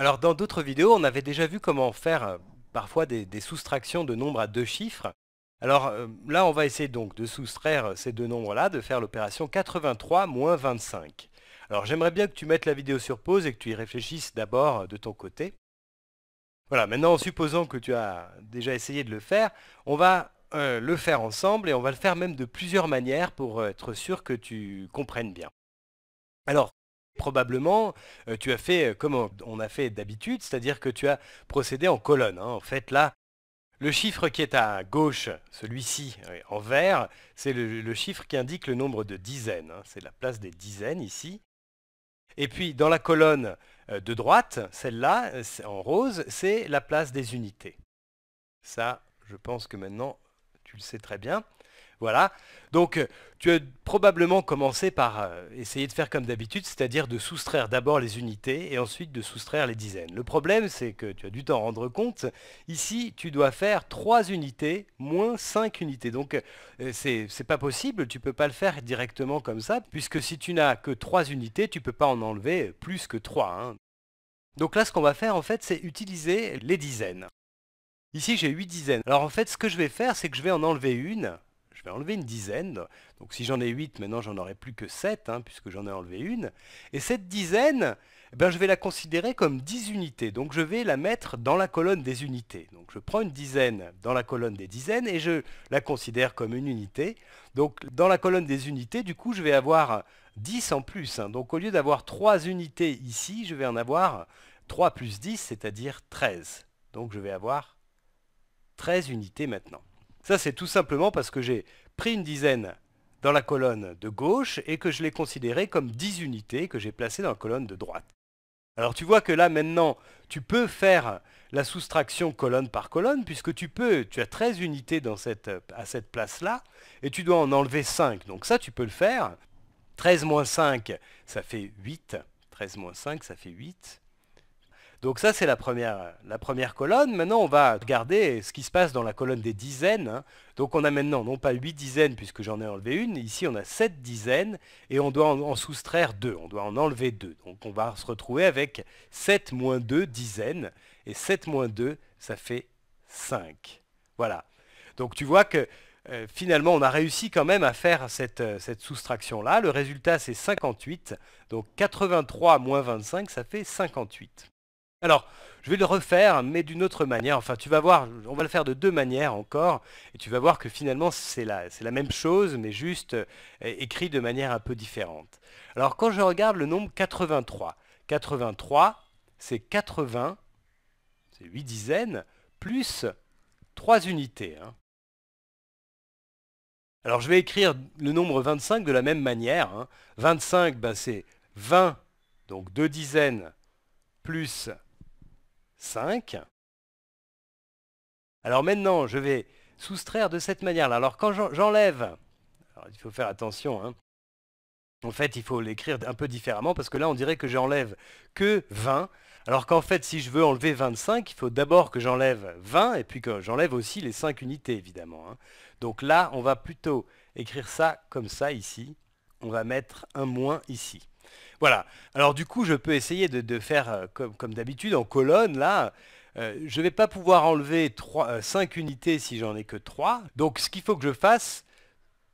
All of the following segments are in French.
Alors dans d'autres vidéos, on avait déjà vu comment faire euh, parfois des, soustractions de nombres à deux chiffres. Alors euh, là, on va essayer donc de soustraire euh, ces deux nombres-là, de faire l'opération 83 moins 25. Alors j'aimerais bien que tu mettes la vidéo sur pause et que tu y réfléchisses d'abord de ton côté. Voilà, maintenant en supposant que tu as déjà essayé de le faire, on va le faire ensemble et on va le faire même de plusieurs manières pour être sûr que tu comprennes bien. Alors, Probablement, euh, tu as fait euh, comme on a fait d'habitude, c'est-à-dire que tu as procédé en colonne. Hein. En fait, là, le chiffre qui est à gauche, celui-ci euh, en vert, c'est le, chiffre qui indique le nombre de dizaines. Hein. C'est la place des dizaines ici. Et puis dans la colonne de droite, celle-là, en rose, c'est la place des unités. Ça, je pense que maintenant, tu le sais très bien. Voilà. Donc, euh, tu as probablement commencé par euh, essayer de faire comme d'habitude, c'est-à-dire de soustraire d'abord les unités et ensuite de soustraire les dizaines. Le problème, c'est que tu as dû t'en rendre compte. Ici, tu dois faire 3 unités moins 5 unités. Donc, euh, c'est pas possible, tu ne peux pas le faire directement comme ça, puisque si tu n'as que 3 unités, tu ne peux pas en enlever plus que 3. Hein. Donc là, ce qu'on va faire, en fait, c'est utiliser les dizaines. Ici, j'ai 8 dizaines. Alors en fait, ce que je vais faire, c'est que je vais en enlever une je vais enlever une dizaine. Donc si j'en ai 8, maintenant j'en aurai plus que 7, hein, puisque j'en ai enlevé une. Et cette dizaine, eh ben, je vais la considérer comme 10 unités. Donc je vais la mettre dans la colonne des unités. Donc je prends une dizaine dans la colonne des dizaines et je la considère comme une unité. Donc dans la colonne des unités, du coup, je vais avoir 10 en plus. Hein. Donc au lieu d'avoir 3 unités ici, je vais en avoir 3 plus 10, c'est-à-dire 13. Donc je vais avoir 13 unités maintenant. Ça, c'est tout simplement parce que j'ai pris une dizaine dans la colonne de gauche et que je l'ai considéré comme 10 unités que j'ai placées dans la colonne de droite. Alors tu vois que là maintenant, tu peux faire la soustraction colonne par colonne puisque tu peux, tu as 13 unités dans cette, à cette place-là et tu dois en enlever 5. Donc ça, tu peux le faire. 13 moins 5, ça fait 8. 13 moins 5, ça fait 8. Donc ça, c'est euh, la première, colonne. Maintenant, on va regarder ce qui se passe dans la colonne des dizaines. Hein. Donc on a maintenant non pas 8 dizaines, puisque j'en ai enlevé une, ici on a 7 dizaines, et on doit en, soustraire 2, on doit en enlever 2. Donc on va se retrouver avec 7 moins 2 dizaines, et 7 moins 2, ça fait 5. Voilà. Donc tu vois que euh, finalement, on a réussi quand même à faire cette, euh, cette soustraction-là. Le résultat, c'est 58. Donc 83 moins 25, ça fait 58. Alors, je vais le refaire, mais d'une autre manière. Enfin, tu vas voir, on va le faire de deux manières encore, et tu vas voir que finalement, c'est la, même chose, mais juste euh, écrit de manière un peu différente. Alors, quand je regarde le nombre 83, 83, c'est 80, c'est 8 dizaines, plus 3 unités. Hein. Alors, je vais écrire le nombre 25 de la même manière. 25, hein. ben, c'est 20, donc 2 dizaines, plus 5. Alors maintenant, je vais soustraire de cette manière-là. Alors quand j'enlève, il faut faire attention, hein. en fait il faut l'écrire un peu différemment parce que là on dirait que j'enlève que 20, alors qu'en fait si je veux enlever 25, il faut d'abord que j'enlève 20 et puis que j'enlève aussi les 5 unités évidemment. Hein. Donc là on va plutôt écrire ça comme ça ici, on va mettre un moins ici. Voilà. Alors du coup, je peux essayer de, faire euh, comme, d'habitude en colonne, là. Euh, je ne vais pas pouvoir enlever 5 euh, unités si j'en ai que 3. Donc ce qu'il faut que je fasse,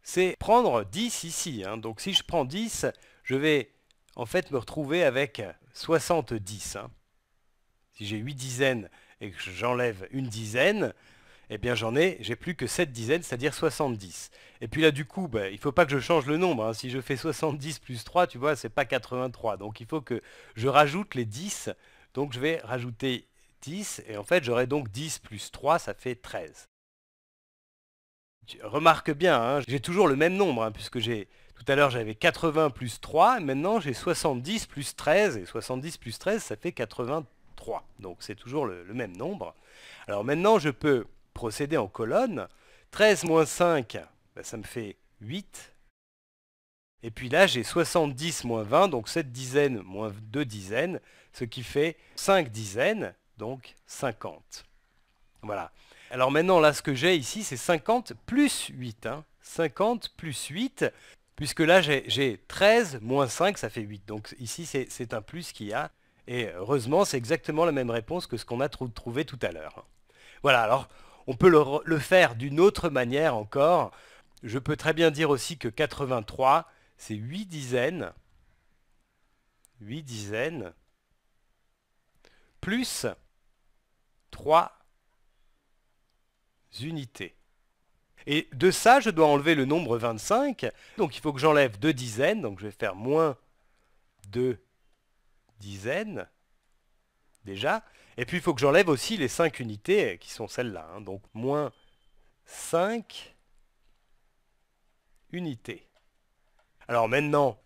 c'est prendre 10 ici. Hein. Donc si je prends 10, je vais en fait me retrouver avec 70. Hein. Si j'ai 8 dizaines et que j'enlève une dizaine, eh bien j'en ai, j'ai plus que 7 dizaines, c'est-à-dire 70. Et puis là du coup, bah, il ne faut pas que je change le nombre, hein. si je fais 70 plus 3, tu vois, ce n'est pas 83. Donc il faut que je rajoute les 10, donc je vais rajouter 10, et en fait j'aurai donc 10 plus 3, ça fait 13. Remarque bien, hein, j'ai toujours le même nombre, hein, puisque j'ai... Tout à l'heure j'avais 80 plus 3, maintenant j'ai 70 plus 13, et 70 plus 13 ça fait 83. Donc c'est toujours le même nombre. Alors maintenant je peux procéder en colonne. 13 moins 5, ben, ça me fait 8. Et puis là, j'ai 70 moins 20, donc 7 dizaines moins 2 dizaines, ce qui fait 5 dizaines, donc 50. Voilà. Alors maintenant, là, ce que j'ai ici, c'est 50 plus 8. 50 hein. plus 8, puisque là, j'ai 13 moins 5, ça fait 8. Donc ici, c'est un plus qu'il y a. Et heureusement, c'est exactement la même réponse que ce qu'on a trouvé tout à l'heure. Voilà, alors on peut le, faire d'une autre manière encore. Je peux très bien dire aussi que 83, c'est 8 dizaines. 8 dizaines. Plus 3 unités. Et de ça, je dois enlever le nombre 25. Donc il faut que j'enlève 2 dizaines. Donc je vais faire moins 2 dizaines. Déjà. Et puis il faut que j'enlève aussi les 5 unités qui sont celles-là. Hein. Donc moins 5 unités. Alors maintenant,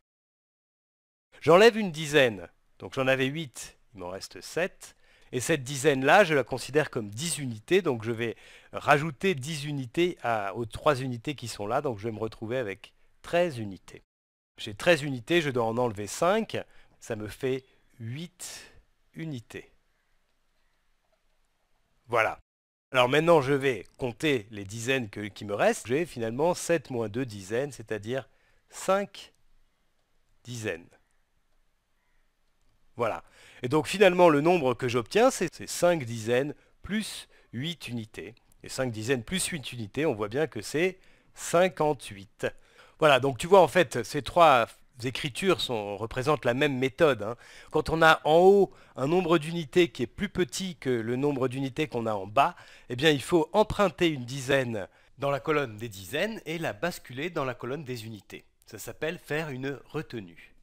j'enlève une dizaine. Donc j'en avais 8, il m'en reste 7. Et cette dizaine-là, je la considère comme 10 unités, donc je vais rajouter 10 unités aux 3 unités qui sont là, donc je vais me retrouver avec 13 unités. J'ai 13 unités, je dois en enlever 5, ça me fait 8 unités. Voilà. Alors maintenant, je vais compter les dizaines qui me restent. J'ai finalement 7 moins 2 dizaines, c'est-à-dire 5 dizaines. Voilà. Et donc finalement, le nombre que j'obtiens, c'est 5 dizaines plus 8 unités. Et 5 dizaines plus 8 unités, on voit bien que c'est 58. Voilà, donc tu vois en fait ces trois les écritures représentent la même méthode. Hein. Quand on a en haut un nombre d'unités qui est plus petit que le nombre d'unités qu'on a en bas, eh bien il faut emprunter une dizaine dans la colonne des dizaines et la basculer dans la colonne des unités. Ça s'appelle faire une retenue.